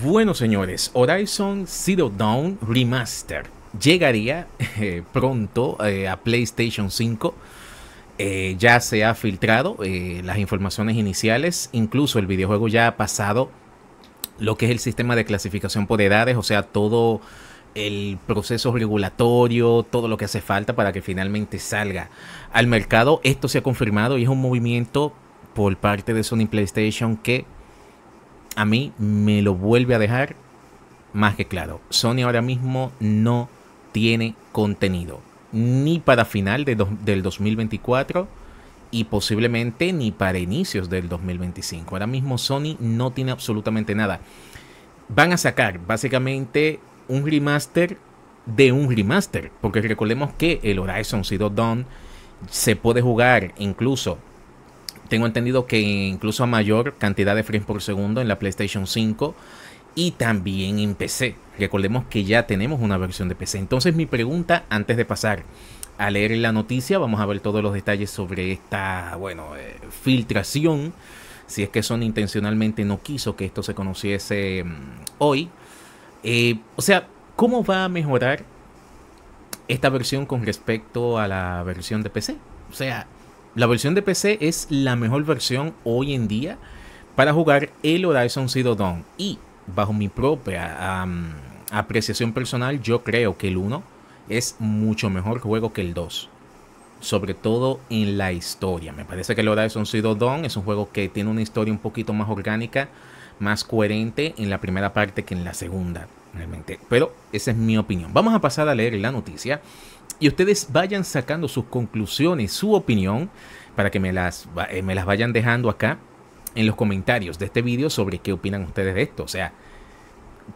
Bueno, señores, Horizon Zero Dawn Remaster llegaría eh, pronto eh, a PlayStation 5. Eh, ya se ha filtrado las informaciones iniciales, incluso el videojuego ya ha pasado lo que es el sistema de clasificación por edades, o sea, todo el proceso regulatorio, todo lo que hace falta para que finalmente salga al mercado. Esto se ha confirmado y es un movimiento por parte de Sony PlayStation que a mí me lo vuelve a dejar más que claro. Sony ahora mismo no tiene contenido, ni para final de del 2024 y posiblemente ni para inicios del 2025. Ahora mismo Sony no tiene absolutamente nada. Van a sacar básicamente un remaster de un remaster, porque recordemos que el Horizon Zero Dawn se puede jugar incluso tengo entendido que incluso a mayor cantidad de frames por segundo en la PlayStation 5 y también en PC. Recordemos que ya tenemos una versión de PC. Entonces mi pregunta antes de pasar a leer la noticia, vamos a ver todos los detalles sobre esta, bueno, eh, filtración. Si es que Sony intencionalmente no quiso que esto se conociese mm, hoy. Eh, o sea, ¿cómo va a mejorar esta versión con respecto a la versión de PC? O sea, la versión de PC es la mejor versión hoy en día para jugar el Horizon Zero Dawn. Y bajo mi propia apreciación personal, yo creo que el 1 es mucho mejor juego que el 2. Sobre todo en la historia. Me parece que el Horizon Zero Dawn es un juego que tiene una historia un poquito más orgánica, más coherente en la primera parte que en la segunda, realmente. Pero esa es mi opinión. Vamos a pasar a leer la noticia y ustedes vayan sacando sus conclusiones, su opinión, para que me las, eh, me las vayan dejando acá en los comentarios de este vídeo sobre qué opinan ustedes de esto. O sea,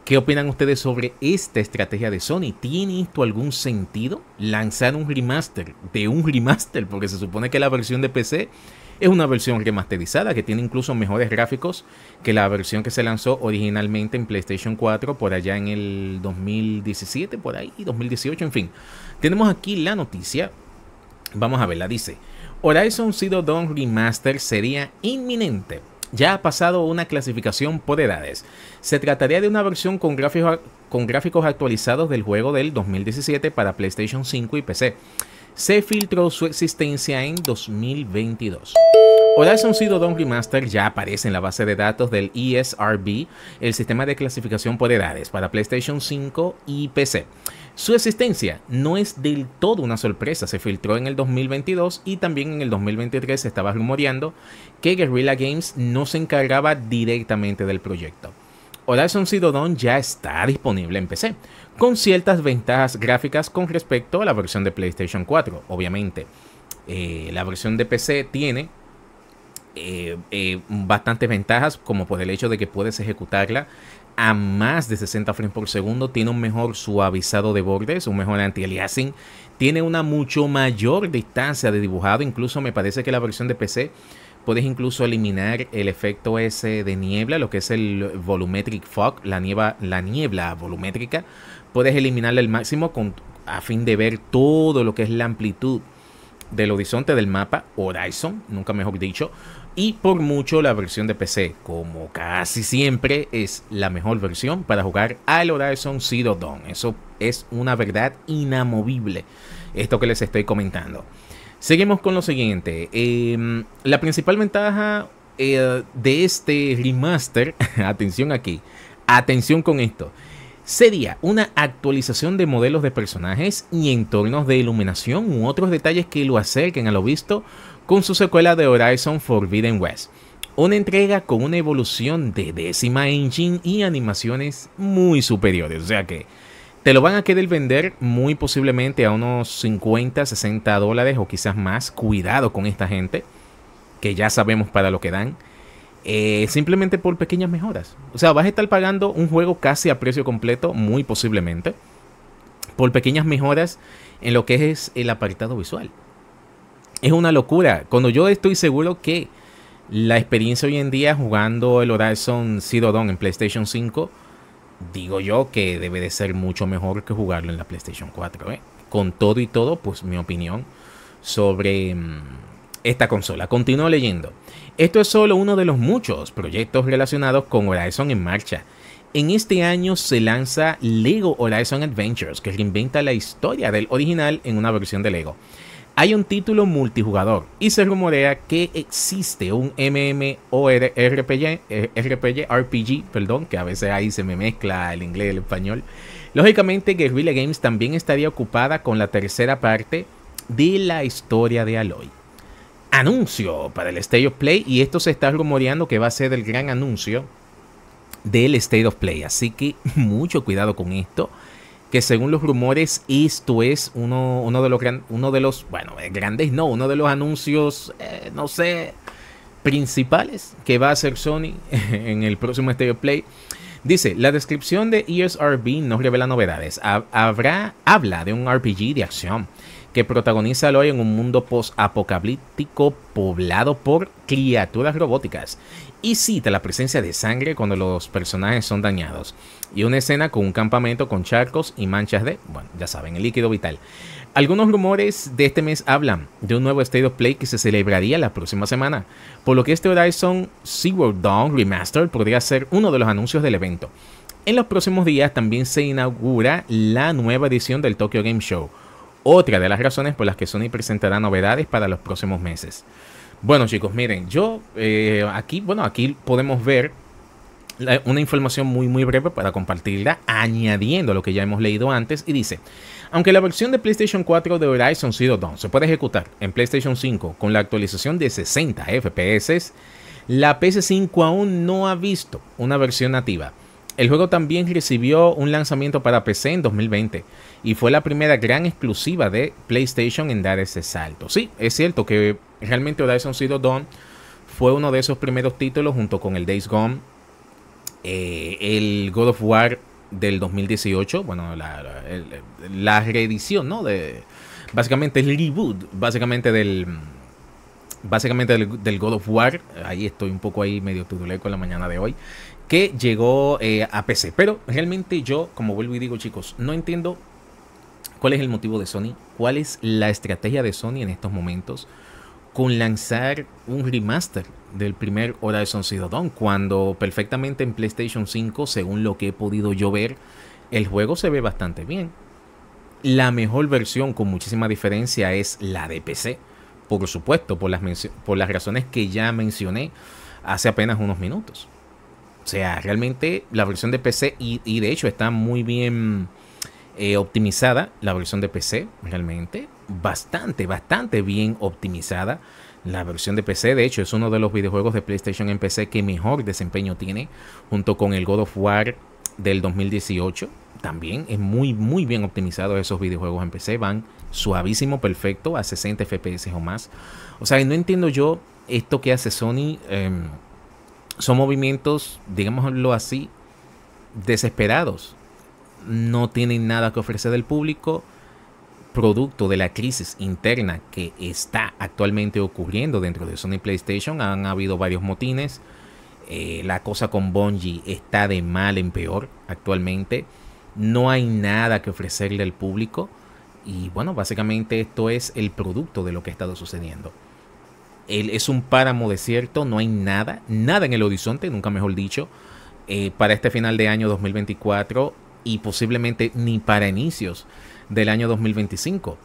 ¿qué opinan ustedes sobre esta estrategia de Sony? ¿Tiene esto algún sentido? Lanzar un remaster de un remaster, porque se supone que la versión de PC es una versión remasterizada que tiene incluso mejores gráficos que la versión que se lanzó originalmente en PlayStation 4 por allá en el 2017, por ahí, 2018, en fin. Tenemos aquí la noticia. Vamos a verla, dice. Horizon Zero Dawn Remaster sería inminente. Ya ha pasado una clasificación por edades. Se trataría de una versión con, con gráficos actualizados del juego del 2017 para PlayStation 5 y PC se filtró su existencia en 2022. Horizon Zero Dawn Remaster ya aparece en la base de datos del ESRB, el sistema de clasificación por edades para PlayStation 5 y PC. Su existencia no es del todo una sorpresa, se filtró en el 2022 y también en el 2023 se estaba rumoreando que Guerrilla Games no se encargaba directamente del proyecto. Horizon Zero Don ya está disponible en PC, con ciertas ventajas gráficas con respecto a la versión de PlayStation 4, obviamente. Eh, la versión de PC tiene eh, eh, bastantes ventajas, como por el hecho de que puedes ejecutarla a más de 60 frames por segundo, tiene un mejor suavizado de bordes, un mejor anti-aliasing, tiene una mucho mayor distancia de dibujado, incluso me parece que la versión de PC puedes incluso eliminar el efecto ese de niebla, lo que es el volumetric fog, la la niebla volumétrica, puedes eliminarle el máximo con, a fin de ver todo lo que es la amplitud del horizonte del mapa, Horizon, nunca mejor dicho, y por mucho la versión de PC, como casi siempre, es la mejor versión para jugar al Horizon Zero Dawn. Eso es una verdad inamovible, esto que les estoy comentando. Seguimos con lo siguiente. Em, la principal ventaja eh, de este remaster, atención aquí, atención con esto, sería una actualización de modelos de personajes y entornos de iluminación u otros detalles que lo acerquen a lo visto con su secuela de Horizon Forbidden West. Una entrega con una evolución de décima engine y animaciones muy superiores, o sea que te lo van a querer vender muy posiblemente a unos 50, 60 dólares o quizás más. Cuidado con esta gente, que ya sabemos para lo que dan. Eh, simplemente por pequeñas mejoras. O sea, vas a estar pagando un juego casi a precio completo, muy posiblemente, por pequeñas mejoras en lo que es el apartado visual. Es una locura. Cuando yo estoy seguro que la experiencia hoy en día jugando el Horizon Zero Dawn en PlayStation 5, digo yo que debe de ser mucho mejor que jugarlo en la PlayStation 4. ¿eh? Con todo y todo, pues mi opinión sobre mm, esta consola. Continúo leyendo. Esto es solo uno de los muchos proyectos relacionados con Horizon en marcha. En este año se lanza Lego Horizon Adventures, que reinventa la historia del original en una versión de Lego. Hay un título multijugador y se rumorea que existe un MMORPG, eh, RPG, perdón, que a veces ahí se me mezcla el inglés y el español. Lógicamente, Guerrilla Games también estaría ocupada con la tercera parte de la historia de Aloy anuncio para el State of Play y esto se está rumoreando que va a ser el gran anuncio del State of Play. Así que mucho cuidado con esto, que según los rumores esto es uno, de, los uno de los, bueno, eh, grandes no, uno de los anuncios, eh, no sé, principales que va a hacer Sony en el próximo State of Play. Dice, la descripción de ESRB nos revela novedades. Habrá, habla de un RPG de acción que protagoniza a Aloy en un mundo post-apocalíptico poblado por criaturas robóticas y cita la presencia de sangre cuando los personajes son dañados y una escena con un campamento con charcos y manchas de, bueno, ya saben, el líquido vital. Algunos rumores de este mes hablan de un nuevo State of Play que se celebraría la próxima semana, por lo que este Horizon Zero Dawn Remastered podría ser uno de los anuncios del evento. En los próximos días también se inaugura la nueva edición del Tokyo Game Show, otra de las razones por las que Sony presentará novedades para los próximos meses. Bueno chicos, miren, yo eh, aquí, bueno, aquí podemos ver una información muy muy breve para compartirla, añadiendo lo que ya hemos leído antes, y dice, aunque la versión de PlayStation 4 de Horizon Zero Dawn se puede ejecutar en PlayStation 5 con la actualización de 60 FPS, la PS5 aún no ha visto una versión nativa el juego también recibió un lanzamiento para PC en 2020 y fue la primera gran exclusiva de PlayStation en dar ese salto. Sí, es cierto que realmente Horizon Zero Dawn fue uno de esos primeros títulos junto con el Days Gone, eh, el God of War del 2018, bueno, la, reedición, ¿no? De, básicamente el reboot, básicamente del, básicamente del, God of War. Ahí estoy un poco ahí medio turuleco en la mañana de hoy que llegó eh, a PC. Pero realmente yo, como vuelvo y digo chicos, no entiendo cuál es el motivo de Sony, cuál es la estrategia de Sony en estos momentos con lanzar un remaster del primer Horizon Zero Dawn, cuando perfectamente en PlayStation 5, según lo que he podido yo ver, el juego se ve bastante bien. La mejor versión con muchísima diferencia es la de PC, por supuesto, por las, por las razones que ya mencioné hace apenas unos minutos. O sea, realmente la versión de PC, y, de hecho está muy bien eh, optimizada la versión de PC, realmente. Bastante, bastante bien optimizada la versión de PC. De hecho, es uno de los videojuegos de PlayStation en PC que mejor desempeño tiene, junto con el God of War del 2018. También es muy, muy bien optimizado esos videojuegos en PC. Van suavísimo, perfecto, a 60 FPS o más. O sea, no entiendo yo esto que hace Sony. Em, son movimientos, digámoslo así, desesperados. No tienen nada que ofrecer al público, producto de la crisis interna que está actualmente ocurriendo dentro de Sony PlayStation. Han habido varios motines. Eh, la cosa con Bungie está de mal en peor actualmente. No hay nada que ofrecerle al público. Y bueno, básicamente esto es el producto de lo que ha estado sucediendo es un páramo desierto, no hay nada, nada en el horizonte, nunca mejor dicho, eh, para este final de año 2024 y posiblemente ni para inicios del año 2025.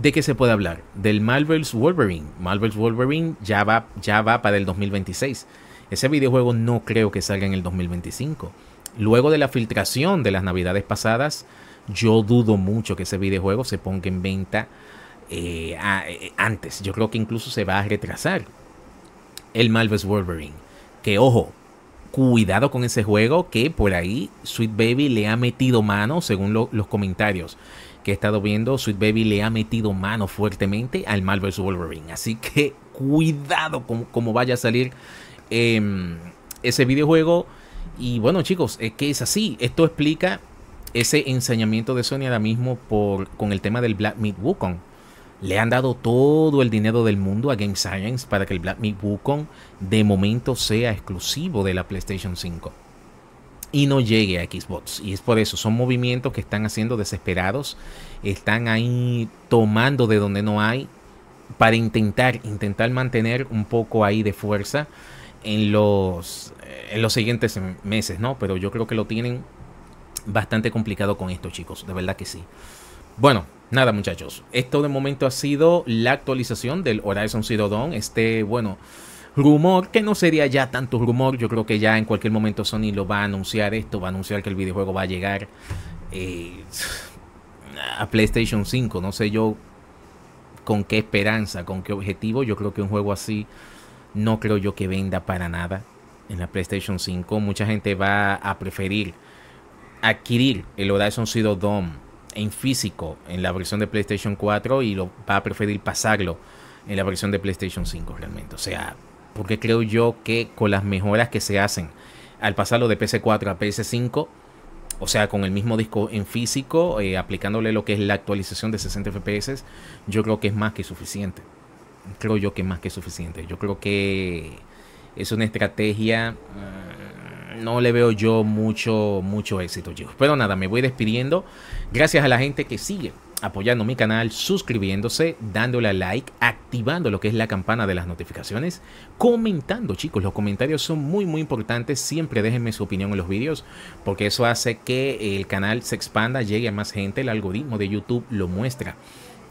¿De qué se puede hablar? Del Marvel's Wolverine. Marvel's Wolverine ya ya va para el 2026. Ese videojuego no creo que salga en el 2025. Luego de la filtración de las navidades pasadas, yo dudo mucho que ese videojuego se ponga en venta eh, eh, antes. Yo creo que incluso se va a retrasar el Malves Wolverine. Que ojo, cuidado con ese juego que por ahí Sweet Baby le ha metido mano, según los comentarios que he estado viendo, Sweet Baby le ha metido mano fuertemente al Malvers Wolverine. Así que cuidado con cómo vaya a salir em, ese videojuego. Y bueno chicos, es que es así. Esto explica ese enseñamiento de Sony ahora mismo por, con el tema del Black Meat Wukong le han dado todo el dinero del mundo a Game Science para que el Black Myth Wukong de momento sea exclusivo de la PlayStation 5 y no llegue a Xbox. Y es por eso, son movimientos que están haciendo desesperados, están ahí tomando de donde no hay para intentar, intentar mantener un poco ahí de fuerza en los, eh, en los siguientes meses, ¿no? Pero yo creo que lo tienen bastante complicado con esto, chicos, de verdad que sí. Bueno, Nada muchachos, esto de momento ha sido la actualización del Horizon Zero Dawn, este, bueno, rumor que no sería ya tanto rumor, yo creo que ya en cualquier momento Sony lo va a anunciar esto, va a anunciar que el videojuego va a llegar eh, a PlayStation 5, no sé yo con qué esperanza, con qué objetivo, yo creo que un juego así no creo yo que venda para nada en la PlayStation 5, mucha gente va a preferir adquirir el Horizon Zero Dawn en físico en la versión de PlayStation 4 y lo va a preferir pasarlo en la versión de PlayStation 5 realmente. O sea, porque creo yo que con las mejoras que se hacen al pasarlo de PS4 a PS5, o sea, con el mismo disco en físico, eh, aplicándole lo que es la actualización de 60 FPS, yo creo que es más que suficiente. Creo yo que es más que suficiente. Yo creo que es una estrategia no le veo yo mucho, mucho éxito, chicos. Pero nada, me voy despidiendo. Gracias a la gente que sigue apoyando mi canal, suscribiéndose, dándole a like, activando lo que es la campana de las notificaciones, comentando, chicos. Los comentarios son muy, muy importantes. Siempre déjenme su opinión en los vídeos, porque eso hace que el canal se expanda, llegue a más gente. El algoritmo de YouTube lo muestra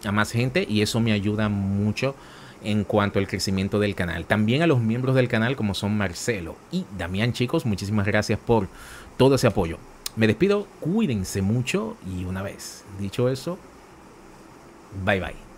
a más gente y eso me ayuda mucho en cuanto al crecimiento del canal. También a los miembros del canal como son Marcelo y Damián chicos, muchísimas gracias por todo ese apoyo. Me despido, cuídense mucho y una vez dicho eso, bye bye.